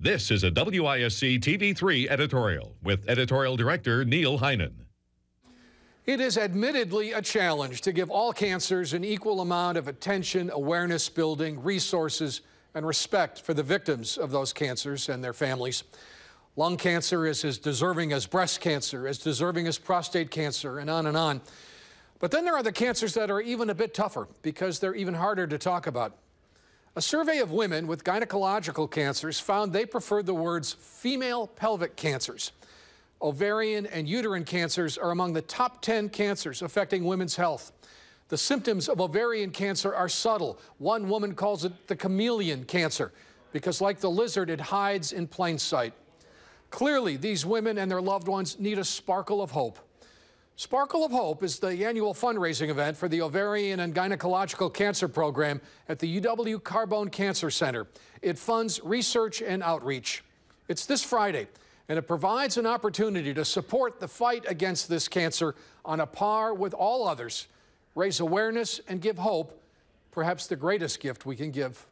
This is a WISC TV3 editorial with editorial director Neil Heinen. It is admittedly a challenge to give all cancers an equal amount of attention, awareness building, resources, and respect for the victims of those cancers and their families. Lung cancer is as deserving as breast cancer, as deserving as prostate cancer, and on and on. But then there are the cancers that are even a bit tougher because they're even harder to talk about. A survey of women with gynecological cancers found they preferred the words female pelvic cancers. Ovarian and uterine cancers are among the top 10 cancers affecting women's health. The symptoms of ovarian cancer are subtle. One woman calls it the chameleon cancer because, like the lizard, it hides in plain sight. Clearly, these women and their loved ones need a sparkle of hope. Sparkle of Hope is the annual fundraising event for the Ovarian and Gynecological Cancer Program at the UW Carbone Cancer Center. It funds research and outreach. It's this Friday, and it provides an opportunity to support the fight against this cancer on a par with all others, raise awareness, and give hope, perhaps the greatest gift we can give.